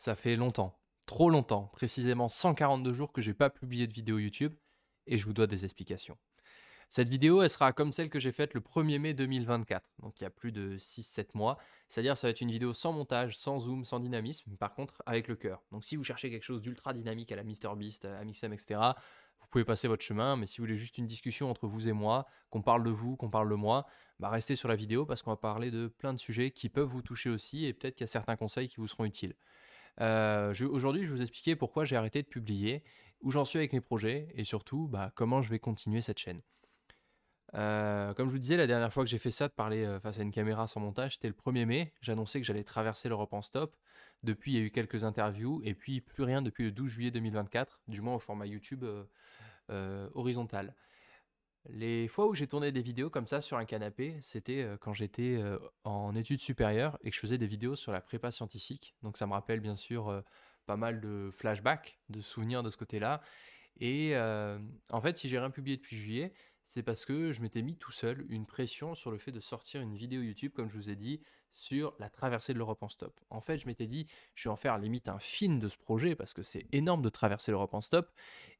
ça fait longtemps, trop longtemps, précisément 142 jours que je n'ai pas publié de vidéo YouTube et je vous dois des explications. Cette vidéo, elle sera comme celle que j'ai faite le 1er mai 2024, donc il y a plus de 6-7 mois. C'est-à-dire, ça va être une vidéo sans montage, sans zoom, sans dynamisme, par contre avec le cœur. Donc si vous cherchez quelque chose d'ultra dynamique à la MrBeast, à Mixem, etc., vous pouvez passer votre chemin, mais si vous voulez juste une discussion entre vous et moi, qu'on parle de vous, qu'on parle de moi, bah restez sur la vidéo parce qu'on va parler de plein de sujets qui peuvent vous toucher aussi et peut-être qu'il y a certains conseils qui vous seront utiles. Euh, aujourd'hui, je vais vous expliquer pourquoi j'ai arrêté de publier, où j'en suis avec mes projets et surtout bah, comment je vais continuer cette chaîne. Euh, comme je vous disais, la dernière fois que j'ai fait ça, de parler euh, face à une caméra sans montage, c'était le 1er mai. J'annonçais que j'allais traverser l'Europe en stop. Depuis, il y a eu quelques interviews et puis plus rien depuis le 12 juillet 2024, du moins au format YouTube horizontal. Les fois où j'ai tourné des vidéos comme ça sur un canapé, c'était euh, quand j'étais euh, en études supérieures et que je faisais des vidéos sur la prépa scientifique. Donc ça me rappelle bien sûr euh, pas mal de flashbacks, de souvenirs de ce côté-là. Et en fait, si j'ai rien publié depuis juillet, c'est parce que je m'étais mis tout seul une pression sur le fait de sortir une vidéo YouTube, comme je vous ai dit, sur la traversée de l'Europe en stop. En fait, je m'étais dit, je vais en faire limite un film de ce projet, parce que c'est énorme de traverser l'Europe en stop,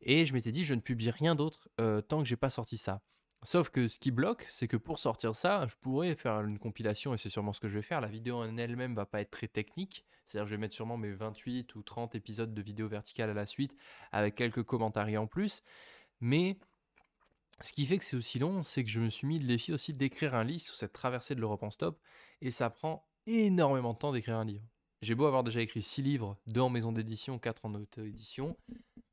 et je m'étais dit, je ne publie rien d'autre euh, tant que j'ai pas sorti ça. Sauf que ce qui bloque, c'est que pour sortir ça, je pourrais faire une compilation, et c'est sûrement ce que je vais faire. La vidéo en elle-même va pas être très technique, c'est-à-dire je vais mettre sûrement mes 28 ou 30 épisodes de vidéos verticales à la suite, avec quelques commentaires en plus, mais ce qui fait que c'est aussi long, c'est que je me suis mis le défi aussi d'écrire un livre sur cette traversée de l'Europe en stop, et ça prend énormément de temps d'écrire un livre. J'ai beau avoir déjà écrit 6 livres, 2 en maison d'édition, 4 en auto-édition,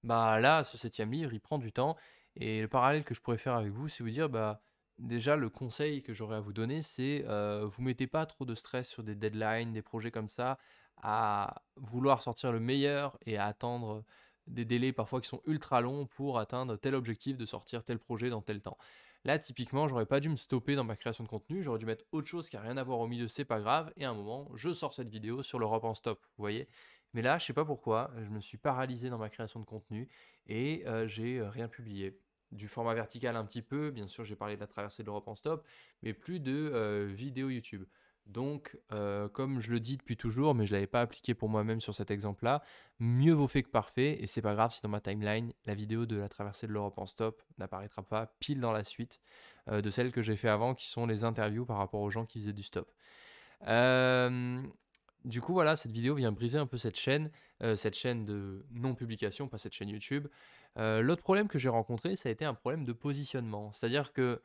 bah là, ce septième livre, il prend du temps, et le parallèle que je pourrais faire avec vous, c'est vous dire, bah déjà, le conseil que j'aurais à vous donner, c'est euh, vous mettez pas trop de stress sur des deadlines, des projets comme ça, à vouloir sortir le meilleur et à attendre des délais parfois qui sont ultra longs pour atteindre tel objectif, de sortir tel projet dans tel temps. Là, typiquement, j'aurais pas dû me stopper dans ma création de contenu, j'aurais dû mettre autre chose qui n'a rien à voir au milieu, c'est pas grave, et à un moment, je sors cette vidéo sur l'Europe en stop, vous voyez Mais là, je sais pas pourquoi, je me suis paralysé dans ma création de contenu et euh, j'ai euh, rien publié du format vertical un petit peu, bien sûr j'ai parlé de la traversée de l'Europe en stop, mais plus de euh, vidéos YouTube. Donc, euh, comme je le dis depuis toujours, mais je ne l'avais pas appliqué pour moi-même sur cet exemple-là, mieux vaut fait que parfait, et c'est pas grave si dans ma timeline, la vidéo de la traversée de l'Europe en stop n'apparaîtra pas pile dans la suite euh, de celle que j'ai fait avant, qui sont les interviews par rapport aux gens qui faisaient du stop. Euh, du coup, voilà, cette vidéo vient briser un peu cette chaîne, cette chaîne de non-publication, pas cette chaîne YouTube. L'autre problème que j'ai rencontré, ça a été un problème de positionnement. C'est-à-dire que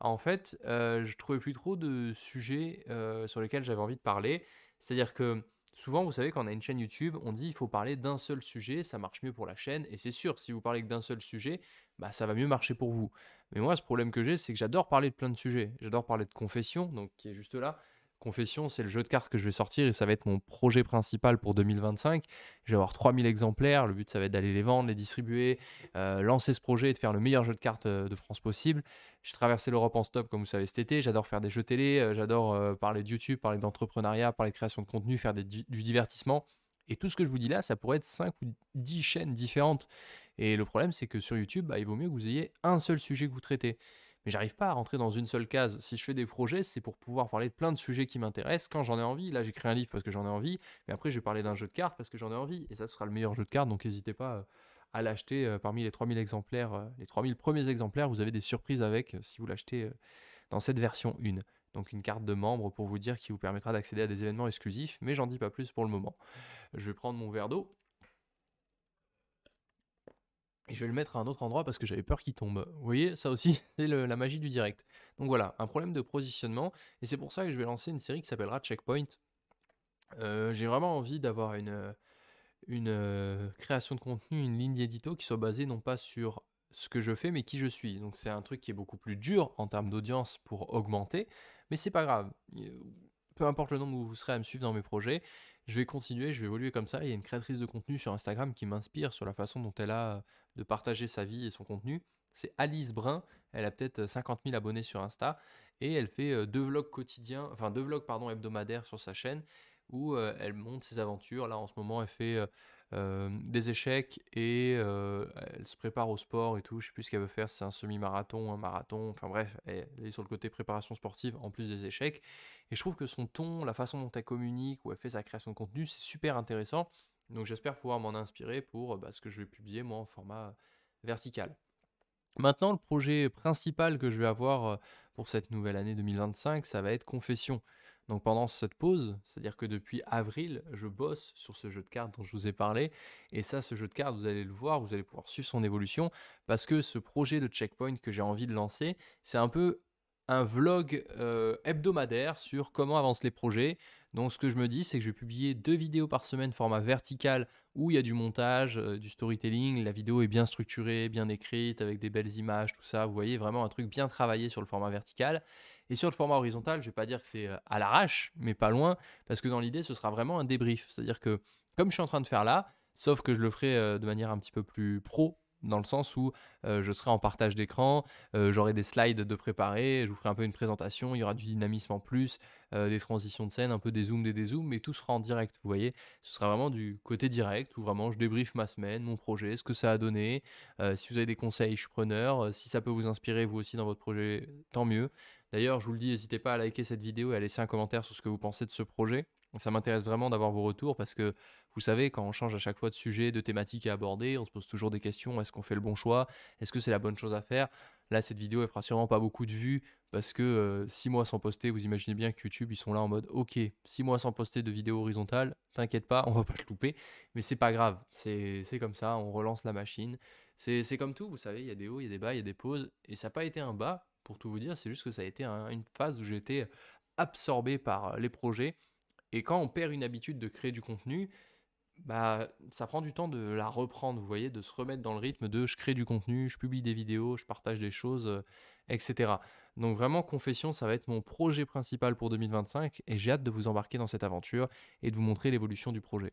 en fait, je euh, je trouvais plus trop de sujets euh, sur lesquels j'avais envie de parler. C'est-à-dire que souvent, vous savez, quand on a une chaîne YouTube, on dit il faut parler d'un seul sujet, ça marche mieux pour la chaîne. Et c'est sûr, si vous parlez que d'un seul sujet, bah, ça va mieux marcher pour vous. Mais moi, ce problème que j'ai, c'est que j'adore parler de plein de sujets. J'adore parler de confession, donc qui est juste là. Confession, c'est le jeu de cartes que je vais sortir et ça va être mon projet principal pour 2025. Je vais avoir 3000 exemplaires. Le but, ça va être d'aller les vendre, les distribuer, euh, lancer ce projet et de faire le meilleur jeu de cartes euh, de France possible. J'ai traversé l'Europe en stop, comme vous savez, cet été. J'adore faire des jeux télé, euh, j'adore parler de YouTube, parler d'entrepreneuriat, parler de création de contenu, faire du, divertissement. Et tout ce que je vous dis là, ça pourrait être 5 ou 10 chaînes différentes. Et le problème, c'est que sur YouTube, bah, il vaut mieux que vous ayez un seul sujet que vous traitez mais j'arrive pas à rentrer dans une seule case. Si je fais des projets, c'est pour pouvoir parler de plein de sujets qui m'intéressent quand j'en ai envie. Là, j'écris un livre parce que j'en ai envie, mais après, je vais parler d'un jeu de cartes parce que j'en ai envie. Et ça, ce sera le meilleur jeu de cartes, donc n'hésitez pas euh, à l'acheter euh, parmi les 3000 exemplaires. Euh, les 3000 premiers exemplaires, vous avez des surprises avec si vous l'achetez dans cette version 1. Donc une carte de membre pour vous dire qui vous permettra d'accéder à des événements exclusifs, mais j'en dis pas plus pour le moment. Je vais prendre mon verre d'eau et je vais le mettre à un autre endroit parce que j'avais peur qu'il tombe. Vous voyez, ça aussi, c'est la magie du direct. Donc voilà, un problème de positionnement, et c'est pour ça que je vais lancer une série qui s'appellera Checkpoint. Euh, j'ai vraiment envie d'avoir une, euh, création de contenu, une ligne édito qui soit basée non pas sur ce que je fais, mais qui je suis. Donc c'est un truc qui est beaucoup plus dur en termes d'audience pour augmenter, mais c'est pas grave. Euh, peu importe le nombre où vous serez à me suivre dans mes projets, je vais continuer, je vais évoluer comme ça. Il y a une créatrice de contenu sur Instagram qui m'inspire sur la façon dont elle a euh, de partager sa vie et son contenu. C'est Alice Brun, elle a peut-être 50 euh, 000 abonnés sur Insta et elle fait euh, deux vlogs quotidiens, enfin deux vlogs pardon hebdomadaires sur sa chaîne où elle monte ses aventures. Là en ce moment, elle fait euh, des échecs et euh, elle se prépare au sport et tout. Je sais plus ce qu'elle veut faire, c'est un semi-marathon, un marathon, enfin bref, elle est sur le côté préparation sportive en plus des échecs. Et je trouve que son ton, la façon dont elle communique, ou elle fait sa création de contenu, c'est super intéressant. Donc j'espère pouvoir m'en inspirer pour euh, bah, ce que je vais publier moi en format vertical. Maintenant, le projet principal que je vais avoir pour cette nouvelle année 2025, ça va être Confession. Donc pendant cette pause, c'est-à-dire que depuis avril, je bosse sur ce jeu de cartes dont je vous ai parlé. Et ça, ce jeu de cartes, vous allez le voir, vous allez pouvoir suivre son évolution. Parce que ce projet de checkpoint que j'ai envie de lancer, c'est un peu un vlog euh, hebdomadaire sur comment avancent les projets. Donc ce que je me dis, c'est que je vais publier deux vidéos par semaine format vertical où il y a du montage, euh, du storytelling, la vidéo est bien structurée, bien écrite, avec des belles images, tout ça. Vous voyez vraiment un truc bien travaillé sur le format vertical. Et sur le format horizontal, je ne vais pas dire que c'est euh, à l'arrache, mais pas loin, parce que dans l'idée, ce sera vraiment un débrief. C'est-à-dire que, comme je suis en train de faire là, sauf que je le ferai euh, de manière un petit peu plus pro, dans le sens où euh, je serai en partage d'écran, j'aurai des slides de préparer, je vous ferai un peu une présentation, il y aura du dynamisme en plus, des transitions de scène, un peu des zooms, des dézooms, mais tout sera en direct, vous voyez. Ce sera vraiment du côté direct, où vraiment je débriefe ma semaine, mon projet, ce que ça a donné. si vous avez des conseils, je suis preneur. si ça peut vous inspirer vous aussi dans votre projet, tant mieux. D'ailleurs, je vous le dis, n'hésitez pas à liker cette vidéo et à laisser un commentaire sur ce que vous pensez de ce projet. Ça m'intéresse vraiment d'avoir vos retours parce que vous savez, quand on change à chaque fois de sujet, de thématique à aborder, on se pose toujours des questions. Est-ce qu'on fait le bon choix Est-ce que c'est la bonne chose à faire Là, cette vidéo, elle fera sûrement pas beaucoup de vues parce que 6 euh, mois sans poster, vous imaginez bien que YouTube, ils sont là en mode OK, six mois sans poster de vidéo horizontale, t'inquiète pas, on va pas te louper. Mais c'est pas grave, c'est comme ça, on relance la machine. C'est comme tout, vous savez, il y a des hauts, il y a des bas, il y a des pauses. Et ça n'a pas été un bas, pour tout vous dire. C'est juste que ça a été une phase où j'étais absorbé par euh, les projets. Et quand on perd une habitude de créer du contenu, bah, ça prend du temps de la reprendre, vous voyez, de se remettre dans le rythme de je crée du contenu, je publie des vidéos, je partage des choses, euh, etc. Donc vraiment, Confession, ça va être mon projet principal pour 2025 et j'ai hâte de vous embarquer dans cette aventure et de vous montrer l'évolution du projet.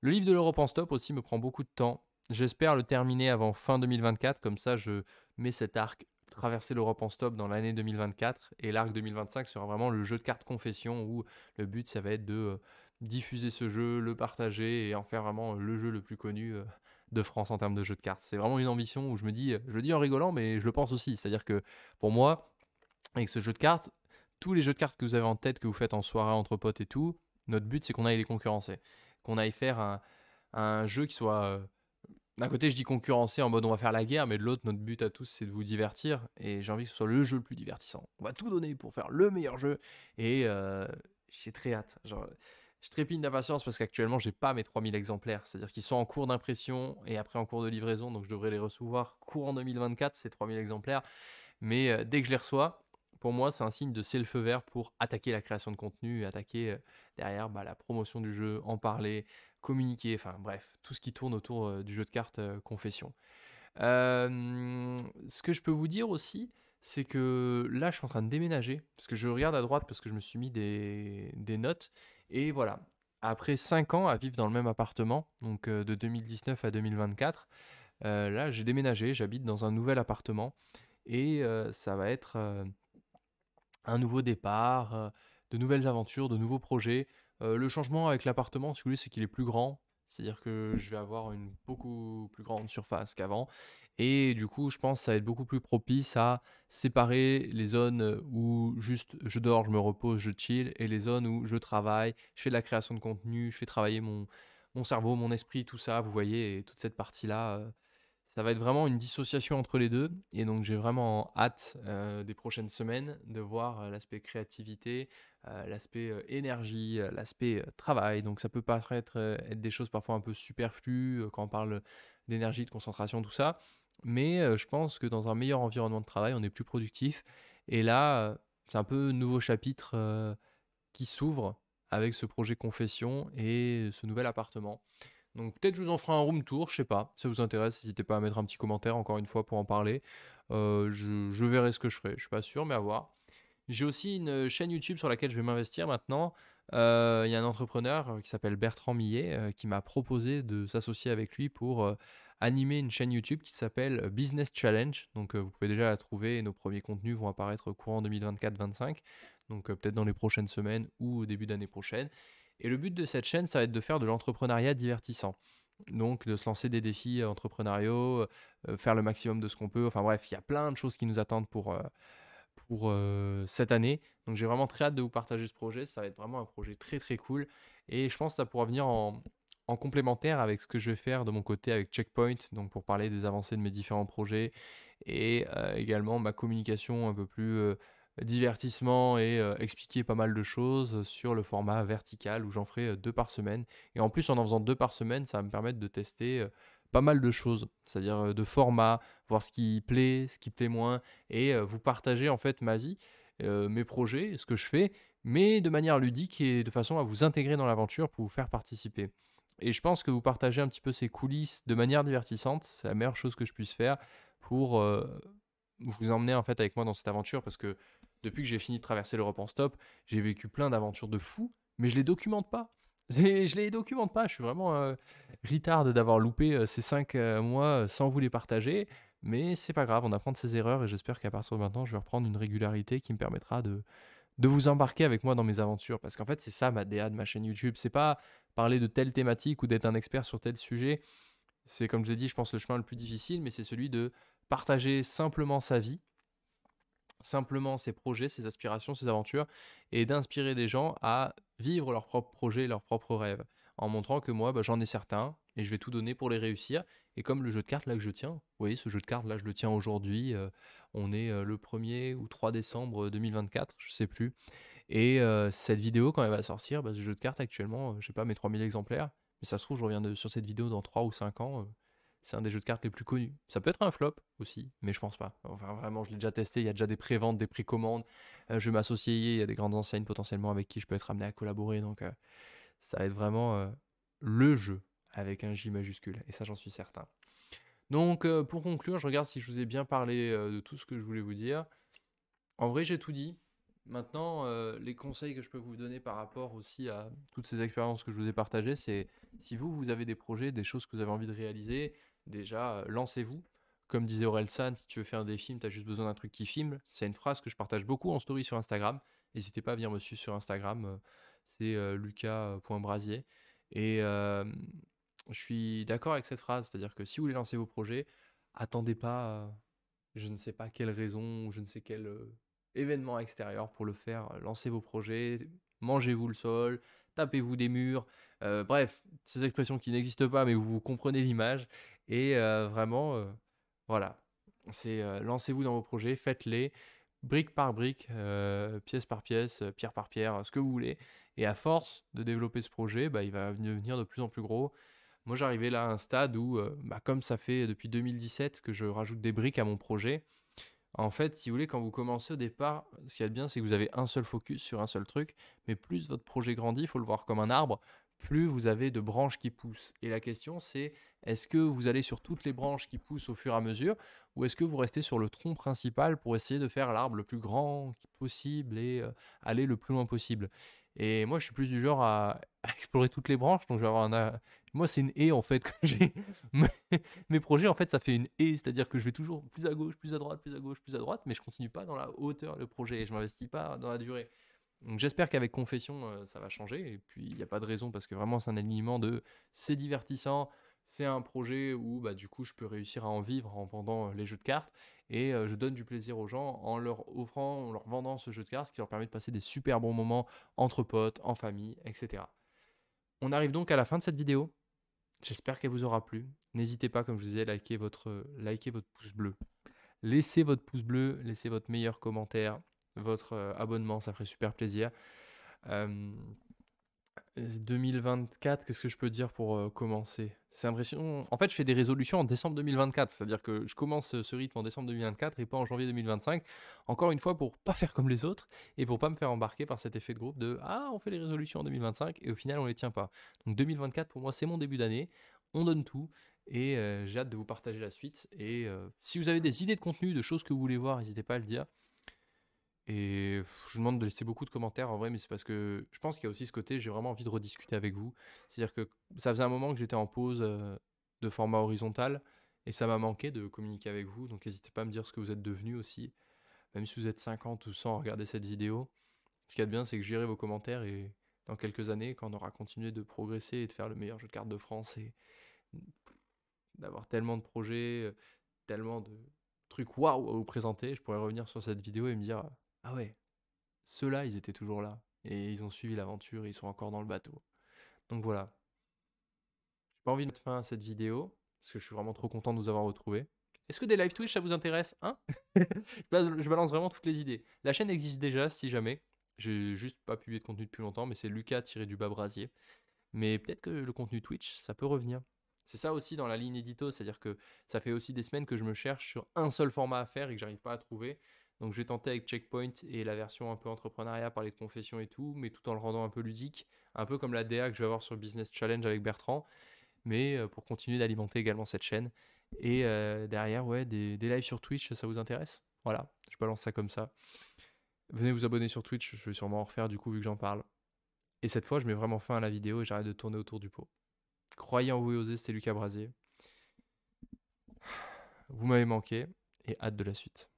Le livre de l'Europe en stop aussi me prend beaucoup de temps. J'espère le terminer avant fin 2024, comme ça je mets cet arc traverser l'Europe en stop dans l'année 2024 et l'arc 2025 sera vraiment le jeu de cartes confession où le but ça va être de euh, diffuser ce jeu, le partager et en faire vraiment euh, le jeu le plus connu euh, de France en termes de jeu de cartes. C'est vraiment une ambition où je me dis, je le dis en rigolant mais je le pense aussi, c'est-à-dire que pour moi, avec ce jeu de cartes, tous les jeux de cartes que vous avez en tête, que vous faites en soirée entre potes et tout, notre but c'est qu'on aille les concurrencer, qu'on aille faire un, jeu qui soit d'un côté, je dis concurrencer en mode on va faire la guerre, mais de l'autre, notre but à tous, c'est de vous divertir. Et j'ai envie que ce soit le jeu le plus divertissant. On va tout donner pour faire le meilleur jeu. Et euh, j'ai très hâte. Genre, je trépigne d'impatience parce qu'actuellement, j'ai pas mes 3000 exemplaires. C'est-à-dire qu'ils sont en cours d'impression et après en cours de livraison. Donc, je devrais les recevoir courant 2024, ces 3000 exemplaires. Mais euh, dès que je les reçois, pour moi, c'est un signe de c'est le feu vert pour attaquer la création de contenu, attaquer euh, derrière bah, la promotion du jeu, en parler, communiquer, enfin bref, tout ce qui tourne autour euh, du jeu de cartes euh, Confession. ce que je peux vous dire aussi, c'est que là, je suis en train de déménager, parce que je regarde à droite, parce que je me suis mis des, notes, et voilà, après 5 ans à vivre dans le même appartement, donc de 2019 à 2024, là j'ai déménagé, j'habite dans un nouvel appartement et ça va être un nouveau départ, euh, de nouvelles aventures, de nouveaux projets. Euh, le changement avec l'appartement, celui vous c'est qu'il est plus grand. C'est-à-dire que je vais avoir une beaucoup plus grande surface qu'avant. Et du coup, je pense que ça va être beaucoup plus propice à séparer les zones où juste je dors, je me repose, je chill, et les zones où je travaille, je fais de la création de contenu, je fais travailler mon, cerveau, mon esprit, tout ça, vous voyez, toute cette partie-là euh, ça va être vraiment une dissociation entre les deux. Et donc, j'ai vraiment hâte euh, des prochaines semaines de voir euh, l'aspect créativité, euh, l'aspect énergie, l'aspect travail. Donc, ça peut paraître être des choses parfois un peu superflues quand on parle d'énergie, de concentration, tout ça. Mais je pense que dans un meilleur environnement de travail, on est plus productif. Et là, c'est un peu un nouveau chapitre qui s'ouvre avec ce projet Confession et ce nouvel appartement. Donc peut-être je vous en ferai un room tour, je sais pas. Si ça vous intéresse, n'hésitez pas à mettre un petit commentaire encore une fois pour en parler. Euh, je, verrai ce que je ferai, je suis pas sûr, mais à voir. J'ai aussi une euh, chaîne YouTube sur laquelle je vais m'investir maintenant. Euh, il y a un entrepreneur qui s'appelle Bertrand Millet qui m'a proposé de s'associer avec lui pour animer une chaîne YouTube qui s'appelle Business Challenge. Donc vous pouvez déjà la trouver et nos premiers contenus vont apparaître courant 2024-25, donc peut-être dans les prochaines semaines ou au début d'année prochaine. Et le but de cette chaîne, ça va être de faire de l'entrepreneuriat divertissant. Donc de se lancer des défis euh, entrepreneuriaux, euh, euh, faire le maximum de ce qu'on peut. Enfin bref, il y a plein de choses qui nous attendent pour, pour cette année. Donc j'ai vraiment très hâte de vous partager ce projet. Ça va être vraiment un projet très très cool. Et je pense que ça pourra venir en, en complémentaire avec ce que je vais faire de mon côté avec Checkpoint, donc pour parler des avancées de mes différents projets et également ma communication un peu plus divertissement et euh, expliquer pas mal de choses sur le format vertical où j'en ferai euh, deux par semaine. Et en plus, en en faisant deux par semaine, ça va me permettre de tester euh, pas mal de choses, c'est-à-dire de format, voir ce qui plaît, ce qui plaît moins, et vous partager en fait ma vie, mes projets, ce que je fais, mais de manière ludique et de façon à vous intégrer dans l'aventure pour vous faire participer. Et je pense que vous partagez un petit peu ces coulisses de manière divertissante, c'est la meilleure chose que je puisse faire pour vous emmener en fait avec moi dans cette aventure parce que depuis que j'ai fini de traverser l'Europe en stop, j'ai vécu plein d'aventures de fous, mais je les documente pas. je les documente pas. Je suis vraiment euh, retard d'avoir loupé euh, ces cinq euh, mois euh, sans vous les partager. Mais c'est pas grave, on apprend de ses erreurs et j'espère qu'à partir de maintenant, je vais reprendre une régularité qui me permettra de, vous embarquer avec moi dans mes aventures. Parce qu'en fait, c'est ça ma DA de ma chaîne YouTube. C'est pas parler de telle thématique ou d'être un expert sur tel sujet. C'est comme je l'ai dit, je pense le chemin le plus difficile, mais c'est celui de partager simplement sa vie simplement ses projets, ses aspirations, ses aventures, et d'inspirer les gens à vivre leurs propres projets, leurs propres rêves, en montrant que moi, bah, j'en ai certains, et je vais tout donner pour les réussir. Et comme le jeu de cartes là que je tiens, vous voyez, ce jeu de cartes là, je le tiens aujourd'hui, euh, on est euh, le 1er ou 3 décembre 2024, euh, je sais plus. Et cette vidéo, quand elle va sortir, bah, ce jeu de cartes actuellement, je sais pas, mes 3000 exemplaires, mais ça se trouve, je reviens sur cette vidéo dans 3 ou 5 ans, c'est un des jeux de cartes les plus connus. Ça peut être un flop aussi, mais je pense pas. Enfin, vraiment, je l'ai déjà testé. Il y a déjà des préventes, des précommandes. commandes euh, je vais m'associer. Il y a des grandes enseignes potentiellement avec qui je peux être amené à collaborer. Donc, euh, ça va être vraiment euh, le jeu avec un J majuscule. Et ça, j'en suis certain. Donc, pour conclure, je regarde si je vous ai bien parlé de tout ce que je voulais vous dire. En vrai, j'ai tout dit. Maintenant, les conseils que je peux vous donner par rapport aussi à toutes ces expériences que je vous ai partagées, c'est si vous, vous avez des projets, des choses que vous avez envie de réaliser, déjà, euh, lancez-vous. Comme disait Aurel San, si tu veux faire des films, tu as juste besoin d'un truc qui filme. C'est une phrase que je partage beaucoup en story sur Instagram. N'hésitez pas à venir me suivre sur Instagram. Euh, c'est euh, lucas.brasier. Et je suis d'accord avec cette phrase. C'est-à-dire que si vous voulez lancer vos projets, attendez pas je ne sais pas quelle raison ou je ne sais quel événement extérieur pour le faire. Lancez vos projets, mangez-vous le sol, tapez-vous des murs. Euh, bref, ces expressions qui n'existent pas, mais vous comprenez l'image. Et euh, vraiment, euh, voilà, c'est lancez-vous dans vos projets, faites-les brique par brique, pièce par pièce, pierre par pierre, ce que vous voulez. Et à force de développer ce projet, bah, il va devenir de plus en plus gros. Moi, j'arrivais là à un stade où, bah, comme ça fait depuis 2017 que je rajoute des briques à mon projet, en fait, si vous voulez, quand vous commencez au départ, ce qu'il y bien, c'est que vous avez un seul focus sur un seul truc, mais plus votre projet grandit, il faut le voir comme un arbre, plus vous avez de branches qui poussent. Et la question, c'est est-ce que vous allez sur toutes les branches qui poussent au fur et à mesure, ou est-ce que vous restez sur le tronc principal pour essayer de faire l'arbre le plus grand possible et euh, aller le plus loin possible et moi, je suis plus du genre à, explorer toutes les branches. Donc, je vais avoir un. Moi, c'est une haie en fait j'ai. Mes projets, en fait, ça fait une haie, c'est-à-dire que je vais toujours plus à gauche, plus à droite, plus à gauche, plus à droite, mais je continue pas dans la hauteur le projet et je m'investis pas dans la durée. Donc, j'espère qu'avec Confession, euh, ça va changer. Et puis, il n'y a pas de raison parce que vraiment, c'est un alignement de c'est divertissant, c'est un projet où bah, du coup je peux réussir à en vivre en vendant euh, les jeux de cartes et euh, je donne du plaisir aux gens en leur offrant, en leur vendant ce jeu de cartes qui leur permet de passer des super bons moments entre potes, en famille, etc. On arrive donc à la fin de cette vidéo. J'espère qu'elle vous aura plu. N'hésitez pas, comme je vous disais, à liker votre, pouce bleu. Laissez votre pouce bleu, laissez votre meilleur commentaire, votre euh, abonnement, ça ferait super plaisir. Euh, 2024, qu'est-ce que je peux dire pour euh, commencer C'est impressionnant. En fait, je fais des résolutions en décembre 2024, c'est-à-dire que je commence ce rythme en décembre 2024 et pas en janvier 2025. Encore une fois, pour pas faire comme les autres et pour pas me faire embarquer par cet effet de groupe de ah, on fait les résolutions en 2025 et au final on les tient pas. Donc 2024 pour moi, c'est mon début d'année. On donne tout et euh, j'ai hâte de vous partager la suite. Et euh, si vous avez des idées de contenu, de choses que vous voulez voir, n'hésitez pas à le dire. Et je vous demande de laisser beaucoup de commentaires en vrai, mais c'est parce que je pense qu'il y a aussi ce côté, j'ai vraiment envie de rediscuter avec vous. C'est-à-dire que ça faisait un moment que j'étais en pause euh, de format horizontal et ça m'a manqué de communiquer avec vous. Donc n'hésitez pas à me dire ce que vous êtes devenu aussi. Même si vous êtes 50 ou 100 à regarder cette vidéo, ce qu'il y bien, c'est que j'irai vos commentaires et dans quelques années, quand on aura continué de progresser et de faire le meilleur jeu de cartes de France et d'avoir tellement de projets, euh, tellement de trucs waouh à vous présenter, je pourrais revenir sur cette vidéo et me dire ah ouais, ceux-là, ils étaient toujours là. Et ils ont suivi l'aventure, ils sont encore dans le bateau. Donc voilà. J'ai pas envie de mettre fin à cette vidéo, parce que je suis vraiment trop content de nous avoir retrouvés. Est-ce que des live Twitch, ça vous intéresse hein Je balance vraiment toutes les idées. La chaîne existe déjà, si jamais. J'ai juste pas publié de contenu depuis longtemps, mais c'est Lucas-du-bas tiré brasier. Mais peut-être que le contenu Twitch, ça peut revenir. C'est ça aussi dans la ligne édito, c'est-à-dire que ça fait aussi des semaines que je me cherche sur un seul format à faire et que j'arrive pas à trouver. Donc je vais tenter avec Checkpoint et la version un peu entrepreneuriat, parler de confession et tout, mais tout en le rendant un peu ludique, un peu comme la DA que je vais avoir sur Business Challenge avec Bertrand, mais euh, pour continuer d'alimenter également cette chaîne. Et euh, derrière, ouais, des, des, lives sur Twitch, ça vous intéresse Voilà, je balance ça comme ça. Venez vous abonner sur Twitch, je vais sûrement en refaire du coup vu que j'en parle. Et cette fois, je mets vraiment fin à la vidéo et j'arrête de tourner autour du pot. Croyez en vous et osez, c'était Lucas Brasier. Vous m'avez manqué et hâte de la suite.